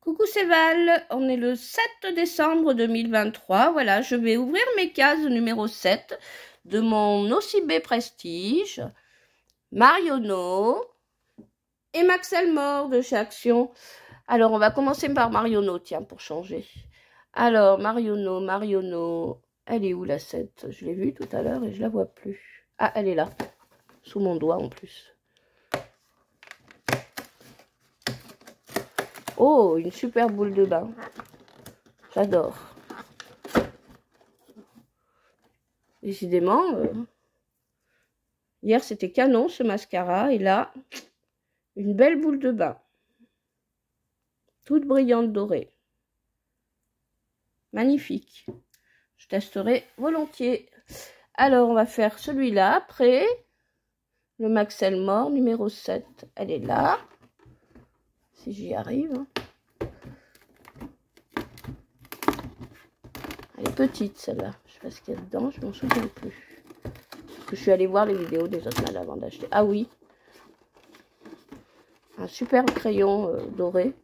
Coucou c'est on est le 7 décembre 2023, voilà, je vais ouvrir mes cases numéro 7 de mon OCB Prestige, Mariono et Maxel de chez Action. Alors on va commencer par Mariono, tiens, pour changer. Alors Mariono, Mariono, elle est où la 7 Je l'ai vue tout à l'heure et je la vois plus. Ah, elle est là, sous mon doigt en plus. Oh, une super boule de bain. J'adore. Décidément, euh, hier c'était canon ce mascara et là, une belle boule de bain. Toute brillante dorée. Magnifique. Je testerai volontiers. Alors, on va faire celui-là après. Le Maxel Mort numéro 7. Elle est là si j'y arrive. Elle est petite celle-là. Je sais pas ce qu'il y a dedans, je m'en souviens plus. que je suis allée voir les vidéos des autres malades avant d'acheter. Ah oui Un super crayon euh, doré.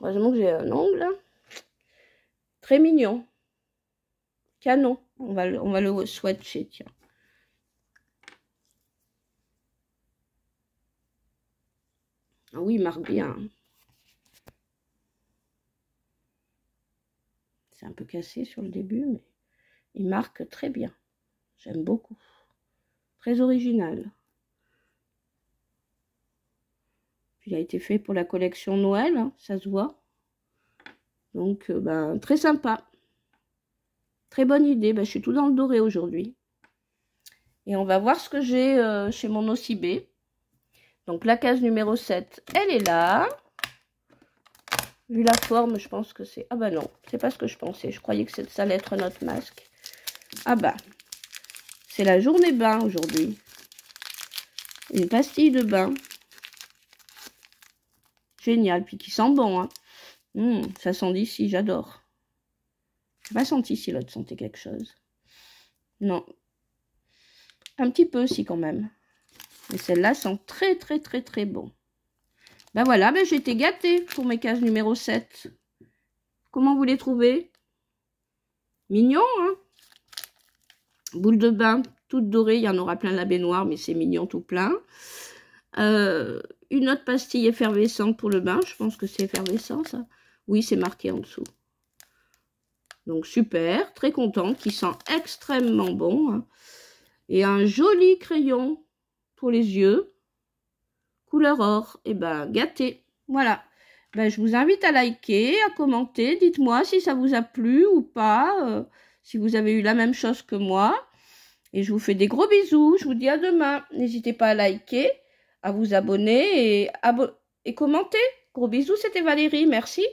Heureusement que j'ai un ongle. Très mignon. Canon. va, on va le swatcher, tiens. Ah oui, il marque bien. C'est un peu cassé sur le début, mais il marque très bien. J'aime beaucoup. Très original. il a été fait pour la collection Noël, hein, ça se voit. Donc, euh, ben, très sympa. Très bonne idée. Ben, je suis tout dans le doré aujourd'hui. Et on va voir ce que j'ai euh, chez mon OCB. Donc la case numéro 7, elle est là. Vu la forme, je pense que c'est... Ah bah non, c'est pas ce que je pensais. Je croyais que ça allait être notre masque. Ah bah, c'est la journée bain aujourd'hui. Une pastille de bain. Génial, puis qui sent bon. Hein. Hmm, ça sent d'ici, j'adore. J'ai pas senti si l'autre sentait quelque chose. Non. Un petit peu, si, quand même. Et celles-là sont très, très, très, très bon. Ben voilà, ben j'ai été gâtée pour mes cases numéro 7. Comment vous les trouvez Mignon, hein Boule de bain, toute dorée. Il y en aura plein la baignoire, mais c'est mignon tout plein. Euh, une autre pastille effervescente pour le bain. Je pense que c'est effervescent, ça. Oui, c'est marqué en dessous. Donc, super. Très contente, qui sent extrêmement bon. Hein. Et un joli crayon pour les yeux. Couleur or, et eh ben gâté. Voilà. Ben, je vous invite à liker, à commenter. Dites-moi si ça vous a plu ou pas, euh, si vous avez eu la même chose que moi. Et je vous fais des gros bisous. Je vous dis à demain. N'hésitez pas à liker, à vous abonner et, à et commenter. Gros bisous, c'était Valérie. Merci.